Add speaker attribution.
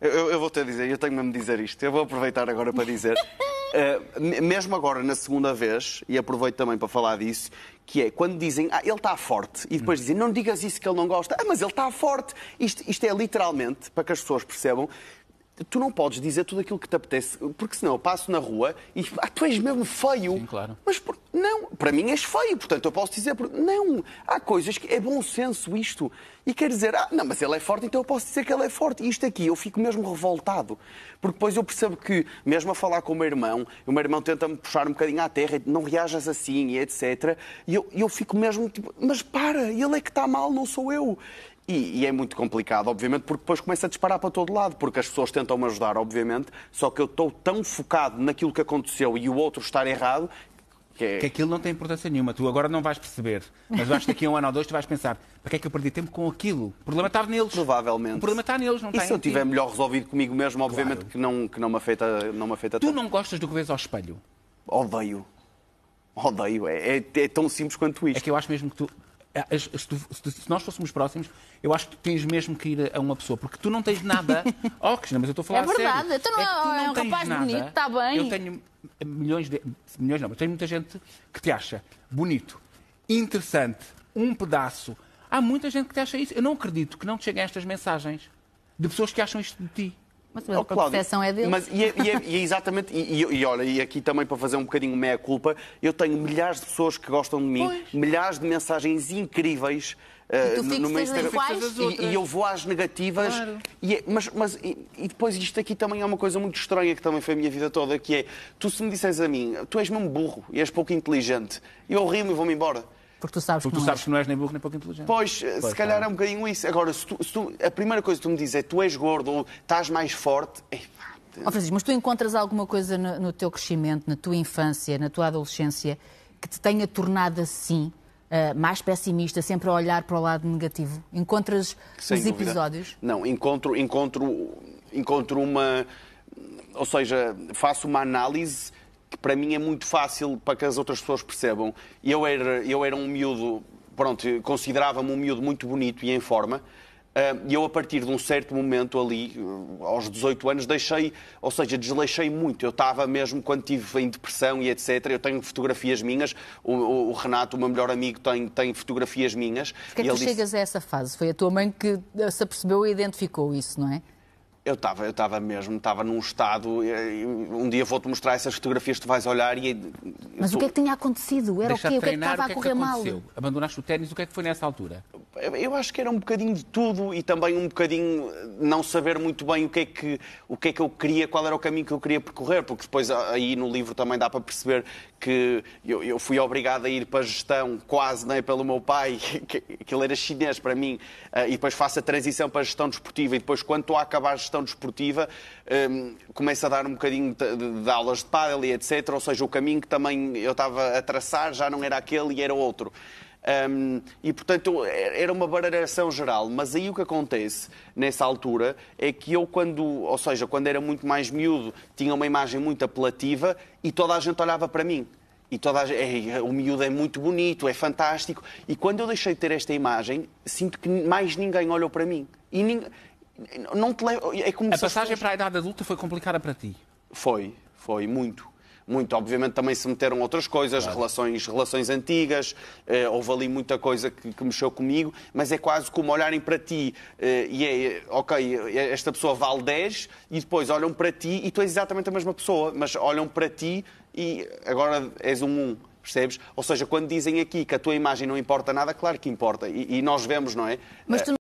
Speaker 1: Eu, eu vou-te dizer, eu tenho mesmo de dizer isto, eu vou aproveitar agora para dizer, uh, mesmo agora na segunda vez, e aproveito também para falar disso, que é quando dizem, ah, ele está forte, e depois hum. dizem, não digas isso que ele não gosta, ah, mas ele está forte. Isto, isto é literalmente, para que as pessoas percebam, tu não podes dizer tudo aquilo que te apetece, porque senão eu passo na rua e ah, tu és mesmo feio. Sim, claro. Mas por... não, para mim és feio, portanto eu posso dizer, não, há coisas que é bom senso isto. E quer dizer, ah, não, mas ele é forte, então eu posso dizer que ele é forte. E isto aqui, eu fico mesmo revoltado, porque depois eu percebo que, mesmo a falar com o meu irmão, o meu irmão tenta-me puxar um bocadinho à terra, não reajas assim e etc. E eu, eu fico mesmo tipo, mas para, ele é que está mal, não sou eu. E, e, é muito complicado, obviamente, porque depois começa a disparar para todo lado, porque as pessoas tentam-me ajudar, obviamente, só que eu estou tão focado naquilo que aconteceu e
Speaker 2: o outro estar errado. Que, é que aquilo não tem importância nenhuma, tu agora não vais perceber, mas eu acho que daqui a um ano ou dois tu vais pensar: para que é que eu perdi tempo com aquilo? O problema está neles. Provavelmente. O problema está neles, não e tem. E se eu tiver
Speaker 1: melhor resolvido comigo mesmo, obviamente claro. que, não, que não me afeta, não me afeta Tu tanto. não gostas do que vês ao espelho? Odeio. Odeio. É, é, é tão simples quanto isto. É que eu
Speaker 2: acho mesmo que tu é, é, se, tu, se, nós fôssemos próximos, eu acho que tens mesmo que ir a uma pessoa, porque tu não tens nada. oh, Cristina, mas eu estou a falar. É verdade, sério. Então tu não, é, é tu não é um rapaz nada. bonito, está bem. Eu tenho milhões de. Milhões não, mas tenho muita gente que te acha bonito, interessante, um pedaço. Há muita gente que te acha isso. Eu não acredito que não te cheguem estas mensagens de pessoas que acham isto de ti. Mas oh, a oh, é dele. Mas, e, é,
Speaker 1: e, é, e é exatamente, e, e, olha, e aqui também para fazer um bocadinho meia-culpa, eu tenho milhares de pessoas que gostam de mim, pois. milhares de mensagens incríveis uh, no meu Instagram. E, eu vou às negativas. Claro. E, é, mas mas e, depois isto aqui também é uma coisa muito estranha que também foi a minha vida toda, que é, tu se me disseres a mim, tu és mesmo burro e és pouco inteligente, eu rio-me e vou-me embora.
Speaker 2: Porque tu sabes, porque que, tu não sabes és. que não és nem
Speaker 1: burro nem pouco inteligente. Pois, pois se calhar é. é um bocadinho isso. Agora, se tu, se tu, a primeira coisa que tu me dizes é tu és gordo ou estás mais forte. Ei,
Speaker 2: oh, Francisco, mas tu encontras alguma coisa no, no, teu crescimento, na tua infância, na tua adolescência, que te tenha tornado assim, uh, mais pessimista, sempre a olhar para o lado negativo? Encontras Sem os dúvida. episódios?
Speaker 1: Não, encontro, encontro, encontro uma. Ou seja, faço uma análise que para mim é muito fácil para que as outras pessoas percebam. Eu era, eu era um miúdo, pronto, considerava-me um miúdo muito bonito e em forma. Ah, e eu, a partir de um certo momento ali, ah, aos 18 anos, deixei, ou seja, desleixei muito. Eu estava mesmo quando estive em depressão e etc. Eu tenho fotografias minhas, o, o Renato, o meu melhor amigo, tem, tem fotografias minhas. Porquê é que tu disse... chegas
Speaker 2: a essa fase? Foi a tua mãe que se apercebeu e identificou isso, não é?
Speaker 1: Eu estava, eu estava mesmo, estava num estado. Um dia vou-te mostrar essas fotografias, tu vais olhar e. Mas o que é
Speaker 2: que tinha acontecido? Era o quê? O que é que estava a é correr mal?
Speaker 1: Abandonaste o ténis, o que é que
Speaker 2: foi nessa altura?
Speaker 1: Eu acho que era um bocadinho de tudo e também um bocadinho eh, não saber muito bem o que é que, o que, é que eu queria, qual era o caminho que eu queria percorrer, porque depois ah, aí no livro também dá para perceber que eu, eu fui obrigado a ir para a gestão quase né, pelo meu pai, que, que ele era chinês para mim, ah, e depois faço a transição para a gestão desportiva e depois quando estou a acabar a gestão desportiva um, começo a dar um bocadinho de, de, de aulas de pádel e etc, ou seja, o caminho que também eu estava a traçar já não era aquele e era outro. Um, e, portanto, é, era uma baralhação geral. Mas aí o que acontece, nessa altura, é que eu, quando, ou seja, quando era muito mais miúdo, tinha uma imagem muito apelativa e toda a gente olhava para mim. E toda gente, é, é, o miúdo é muito bonito, é fantástico. E quando eu deixei de ter esta imagem, sinto que mais ninguém olhou para mim. E ninguém, não te levo,
Speaker 2: é como a passagem para a idade adulta foi complicada para ti? Foi, foi, muito muito.
Speaker 1: Obviamente também se meteram outras coisas, claro. relações, relações antigas, eh, houve ali muita coisa que, que, mexeu comigo, mas é quase como olharem para ti eh, e é, ok, é, esta pessoa vale 10 e depois olham para ti e tu és exatamente a mesma pessoa, mas olham para ti e agora és um 1. Um. Percebes? Ou seja, quando dizem aqui que a tua imagem não importa nada, claro que importa. E, e nós vemos, não é? Mas tu